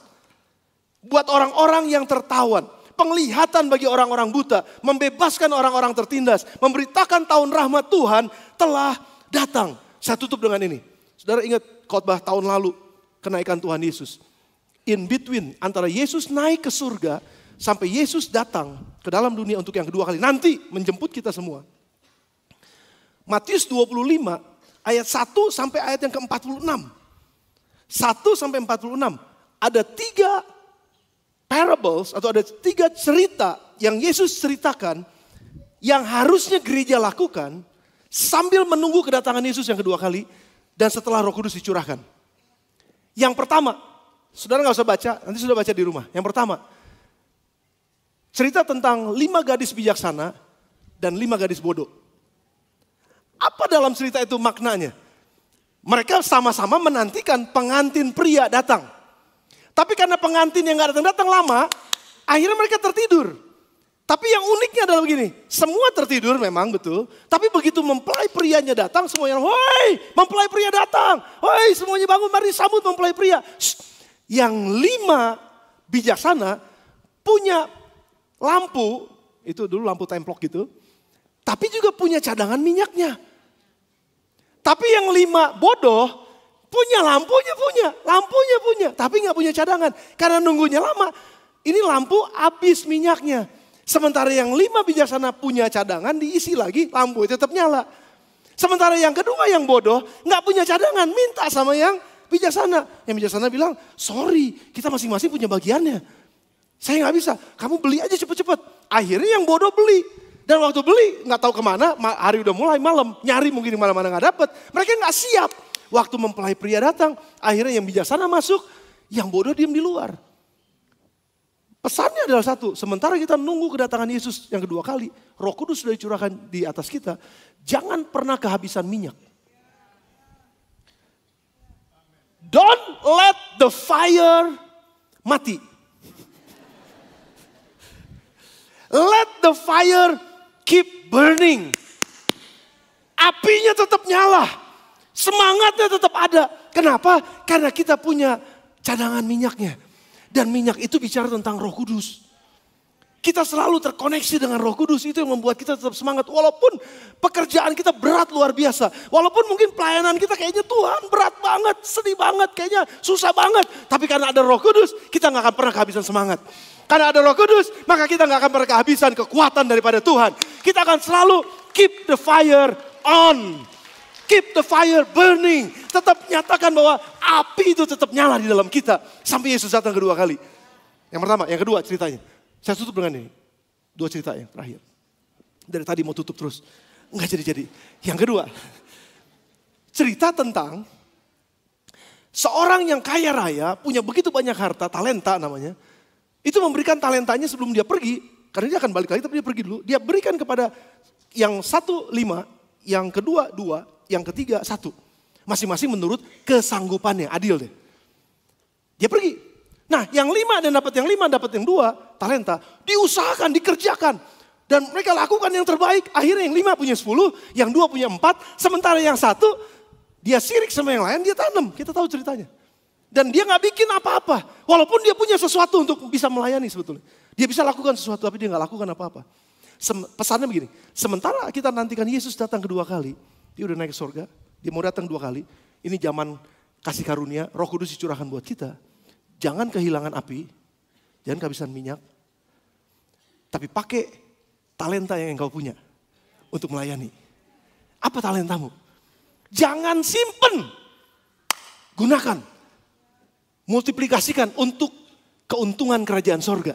Buat orang-orang yang tertawan. Penglihatan bagi orang-orang buta. Membebaskan orang-orang tertindas. Memberitakan tahun rahmat Tuhan telah datang. Saya tutup dengan ini. Saudara ingat khotbah tahun lalu. Kenaikan Tuhan Yesus. In between antara Yesus naik ke surga sampai Yesus datang ke dalam dunia untuk yang kedua kali nanti menjemput kita semua. Matius 25 Ayat 1 sampai ayat yang ke-46. 1 sampai 46. Ada tiga parables atau ada tiga cerita yang Yesus ceritakan yang harusnya gereja lakukan sambil menunggu kedatangan Yesus yang kedua kali dan setelah roh kudus dicurahkan. Yang pertama, saudara nggak usah baca, nanti sudah baca di rumah. Yang pertama, cerita tentang lima gadis bijaksana dan lima gadis bodoh. Apa dalam cerita itu maknanya? Mereka sama-sama menantikan pengantin pria datang. Tapi karena pengantin yang nggak datang-datang lama, akhirnya mereka tertidur. Tapi yang uniknya adalah begini, semua tertidur memang betul, tapi begitu mempelai prianya datang, semuanya, woi mempelai pria datang, woi semuanya bangun, mari sambut mempelai pria. Shh. Yang lima bijaksana punya lampu, itu dulu lampu templok gitu, tapi juga punya cadangan minyaknya. Tapi yang lima bodoh punya lampunya punya, lampunya punya, tapi nggak punya cadangan karena nunggunya lama. Ini lampu habis minyaknya. Sementara yang lima bijaksana punya cadangan diisi lagi, lampu tetap nyala. Sementara yang kedua yang bodoh nggak punya cadangan, minta sama yang bijaksana. Yang bijaksana bilang, sorry kita masing-masing punya bagiannya. Saya nggak bisa, kamu beli aja cepet-cepet. Akhirnya yang bodoh beli, dan waktu beli nggak tahu kemana, hari udah mulai malam, nyari mungkin di mana-mana nggak dapet. Mereka nggak siap. Waktu mempelai pria datang, akhirnya yang bijaksana masuk, yang bodoh diam di luar. Pesannya adalah satu, sementara kita nunggu kedatangan Yesus yang kedua kali, roh kudus sudah dicurahkan di atas kita, jangan pernah kehabisan minyak. Don't let the fire mati. Let the fire keep burning. Apinya tetap nyala. Semangatnya tetap ada. Kenapa? Karena kita punya cadangan minyaknya. Dan minyak itu bicara tentang roh kudus. Kita selalu terkoneksi dengan roh kudus. Itu yang membuat kita tetap semangat. Walaupun pekerjaan kita berat luar biasa. Walaupun mungkin pelayanan kita kayaknya Tuhan berat banget. Sedih banget. Kayaknya susah banget. Tapi karena ada roh kudus kita nggak akan pernah kehabisan semangat. Karena ada roh kudus, maka kita nggak akan pernah kehabisan kekuatan daripada Tuhan. Kita akan selalu keep the fire on. Keep the fire burning. Tetap nyatakan bahwa api itu tetap nyala di dalam kita. Sampai Yesus datang kedua kali. Yang pertama, yang kedua ceritanya. Saya tutup dengan ini. Dua cerita yang terakhir. Dari tadi mau tutup terus. Nggak jadi-jadi. Yang kedua, cerita tentang seorang yang kaya raya, punya begitu banyak harta, talenta namanya. Itu memberikan talentanya sebelum dia pergi. Karena dia akan balik lagi tapi dia pergi dulu. Dia berikan kepada yang satu lima, yang kedua dua, yang ketiga satu. Masing-masing menurut kesanggupannya, adil deh. Dia pergi. Nah yang lima dan dapat yang lima, dapat yang dua, talenta. Diusahakan, dikerjakan. Dan mereka lakukan yang terbaik. Akhirnya yang lima punya sepuluh, yang dua punya empat. Sementara yang satu, dia sirik sama yang lain, dia tanam. Kita tahu ceritanya. Dan dia nggak bikin apa-apa. Walaupun dia punya sesuatu untuk bisa melayani sebetulnya. Dia bisa lakukan sesuatu tapi dia nggak lakukan apa-apa. Pesannya begini, sementara kita nantikan Yesus datang kedua kali, dia udah naik ke surga, dia mau datang dua kali. Ini zaman kasih karunia, roh kudus dicurahkan buat kita. Jangan kehilangan api, jangan kehabisan minyak, tapi pakai talenta yang engkau punya untuk melayani. Apa talentamu? Jangan simpen, gunakan multiplikasikan untuk keuntungan kerajaan sorga.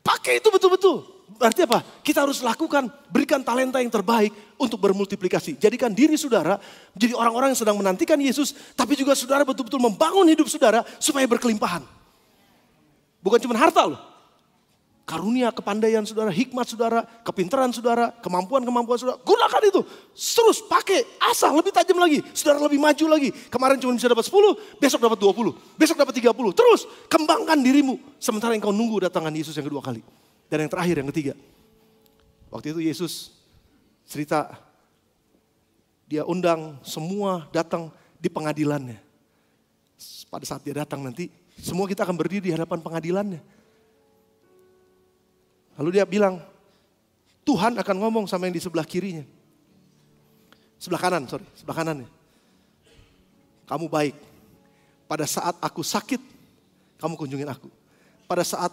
Pakai itu betul-betul. Berarti apa? Kita harus lakukan, berikan talenta yang terbaik untuk bermultiplikasi. Jadikan diri saudara menjadi orang-orang yang sedang menantikan Yesus, tapi juga saudara betul-betul membangun hidup saudara supaya berkelimpahan. Bukan cuma harta loh, karunia, kepandaian saudara, hikmat saudara, kepintaran saudara, kemampuan-kemampuan saudara. Gunakan itu. Terus pakai, asah lebih tajam lagi. Saudara lebih maju lagi. Kemarin cuma bisa dapat 10, besok dapat 20, besok dapat 30. Terus kembangkan dirimu. Sementara engkau nunggu datangan Yesus yang kedua kali. Dan yang terakhir, yang ketiga. Waktu itu Yesus cerita, dia undang semua datang di pengadilannya. Pada saat dia datang nanti, semua kita akan berdiri di hadapan pengadilannya Lalu dia bilang, Tuhan akan ngomong sama yang di sebelah kirinya. Sebelah kanan, sorry, sebelah kanannya. Kamu baik. Pada saat aku sakit, kamu kunjungin aku. Pada saat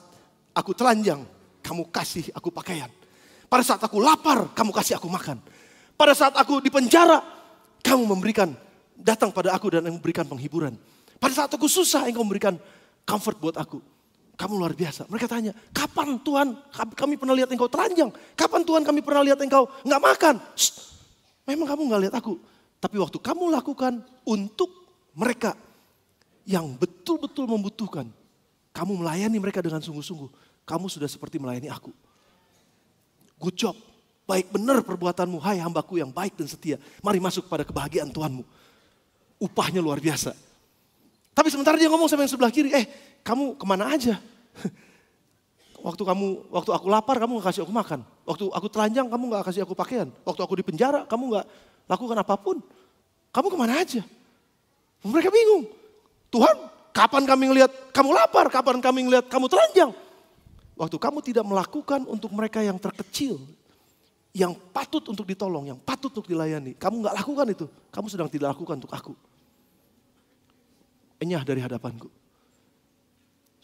aku telanjang, kamu kasih aku pakaian. Pada saat aku lapar, kamu kasih aku makan. Pada saat aku di penjara, kamu memberikan datang pada aku dan memberikan penghiburan. Pada saat aku susah, engkau memberikan comfort buat aku kamu luar biasa. Mereka tanya, kapan Tuhan kami pernah lihat engkau telanjang? Kapan Tuhan kami pernah lihat engkau nggak makan? Shh, memang kamu nggak lihat aku. Tapi waktu kamu lakukan untuk mereka yang betul-betul membutuhkan. Kamu melayani mereka dengan sungguh-sungguh. Kamu sudah seperti melayani aku. Good job. Baik benar perbuatanmu, hai hambaku yang baik dan setia. Mari masuk pada kebahagiaan Tuhanmu. Upahnya luar biasa. Tapi sementara dia ngomong sama yang sebelah kiri, eh kamu kemana aja? Waktu kamu, waktu aku lapar kamu nggak kasih aku makan. Waktu aku telanjang kamu nggak kasih aku pakaian. Waktu aku di penjara kamu nggak lakukan apapun. Kamu kemana aja? Mereka bingung. Tuhan, kapan kami ngelihat kamu lapar? Kapan kami ngelihat kamu telanjang? Waktu kamu tidak melakukan untuk mereka yang terkecil, yang patut untuk ditolong, yang patut untuk dilayani. Kamu nggak lakukan itu. Kamu sedang tidak lakukan untuk aku. Enyah dari hadapanku.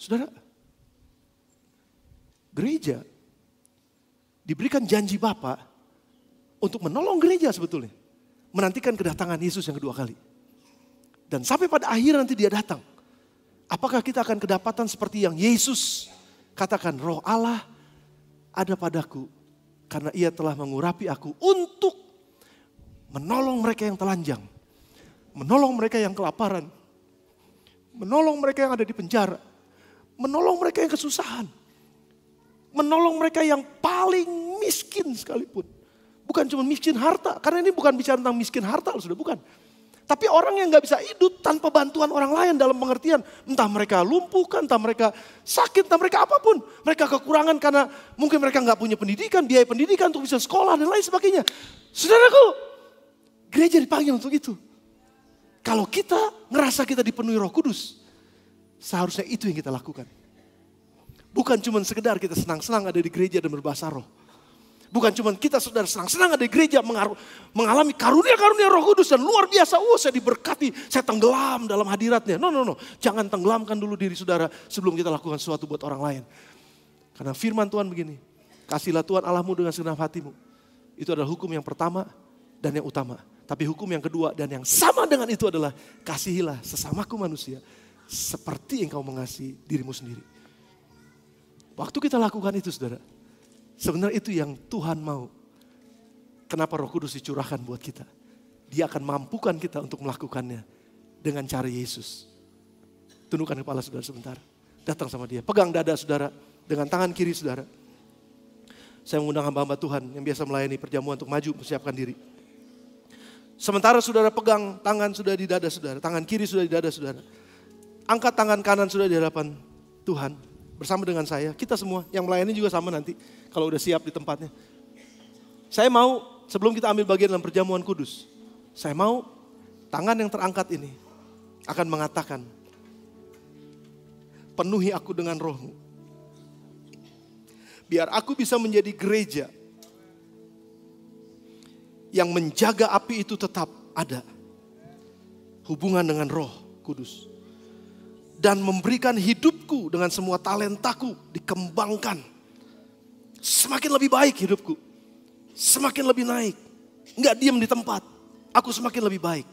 Saudara, gereja diberikan janji Bapa untuk menolong gereja sebetulnya. Menantikan kedatangan Yesus yang kedua kali. Dan sampai pada akhir nanti dia datang. Apakah kita akan kedapatan seperti yang Yesus katakan roh Allah ada padaku. Karena ia telah mengurapi aku untuk menolong mereka yang telanjang. Menolong mereka yang kelaparan. Menolong mereka yang ada di penjara menolong mereka yang kesusahan, menolong mereka yang paling miskin sekalipun. Bukan cuma miskin harta, karena ini bukan bicara tentang miskin harta, sudah bukan. Tapi orang yang nggak bisa hidup tanpa bantuan orang lain dalam pengertian entah mereka lumpuh, entah mereka sakit, entah mereka apapun. Mereka kekurangan karena mungkin mereka nggak punya pendidikan, biaya pendidikan untuk bisa sekolah dan lain sebagainya. Saudaraku, gereja dipanggil untuk itu. Kalau kita ngerasa kita dipenuhi roh kudus, Seharusnya itu yang kita lakukan. Bukan cuma sekedar kita senang-senang ada di gereja dan berbahasa roh. Bukan cuma kita saudara senang-senang ada di gereja mengalami karunia-karunia roh kudus dan luar biasa. Oh saya diberkati, saya tenggelam dalam hadiratnya. No, no, no. Jangan tenggelamkan dulu diri saudara sebelum kita lakukan sesuatu buat orang lain. Karena firman Tuhan begini. Kasihlah Tuhan Allahmu dengan segenap hatimu. Itu adalah hukum yang pertama dan yang utama. Tapi hukum yang kedua dan yang sama dengan itu adalah kasihilah sesamaku manusia seperti yang engkau mengasihi dirimu sendiri. Waktu kita lakukan itu saudara, sebenarnya itu yang Tuhan mau. Kenapa roh kudus dicurahkan buat kita. Dia akan mampukan kita untuk melakukannya dengan cara Yesus. Tundukkan kepala saudara sebentar. Datang sama dia. Pegang dada saudara dengan tangan kiri saudara. Saya mengundang hamba-hamba Tuhan yang biasa melayani perjamuan untuk maju persiapkan diri. Sementara saudara pegang tangan sudah di dada saudara, tangan kiri sudah di dada saudara. Angkat tangan kanan sudah di hadapan Tuhan bersama dengan saya. Kita semua yang melayani juga sama nanti kalau udah siap di tempatnya. Saya mau sebelum kita ambil bagian dalam perjamuan kudus, saya mau tangan yang terangkat ini akan mengatakan, penuhi aku dengan rohmu. Biar aku bisa menjadi gereja yang menjaga api itu tetap ada. Hubungan dengan roh kudus dan memberikan hidupku dengan semua talentaku dikembangkan. Semakin lebih baik hidupku. Semakin lebih naik. Enggak diam di tempat. Aku semakin lebih baik.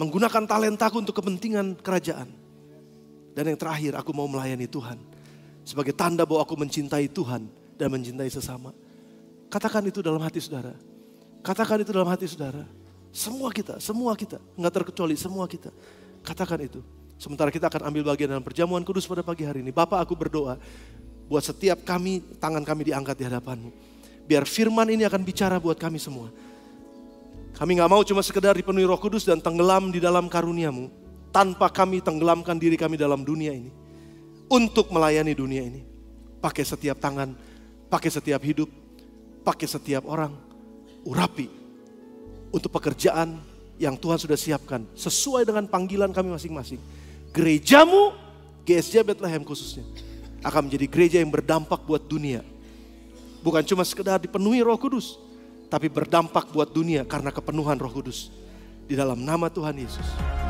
Menggunakan talentaku untuk kepentingan kerajaan. Dan yang terakhir aku mau melayani Tuhan. Sebagai tanda bahwa aku mencintai Tuhan dan mencintai sesama. Katakan itu dalam hati saudara. Katakan itu dalam hati saudara. Semua kita, semua kita. Enggak terkecuali semua kita. Katakan itu. Sementara kita akan ambil bagian dalam perjamuan kudus pada pagi hari ini. Bapak aku berdoa buat setiap kami, tangan kami diangkat di hadapanmu. Biar firman ini akan bicara buat kami semua. Kami nggak mau cuma sekedar dipenuhi roh kudus dan tenggelam di dalam karuniamu. Tanpa kami tenggelamkan diri kami dalam dunia ini. Untuk melayani dunia ini. Pakai setiap tangan, pakai setiap hidup, pakai setiap orang. Urapi untuk pekerjaan yang Tuhan sudah siapkan. Sesuai dengan panggilan kami masing-masing gerejamu, GSJ Bethlehem khususnya, akan menjadi gereja yang berdampak buat dunia. Bukan cuma sekedar dipenuhi roh kudus, tapi berdampak buat dunia karena kepenuhan roh kudus. Di dalam nama Tuhan Yesus.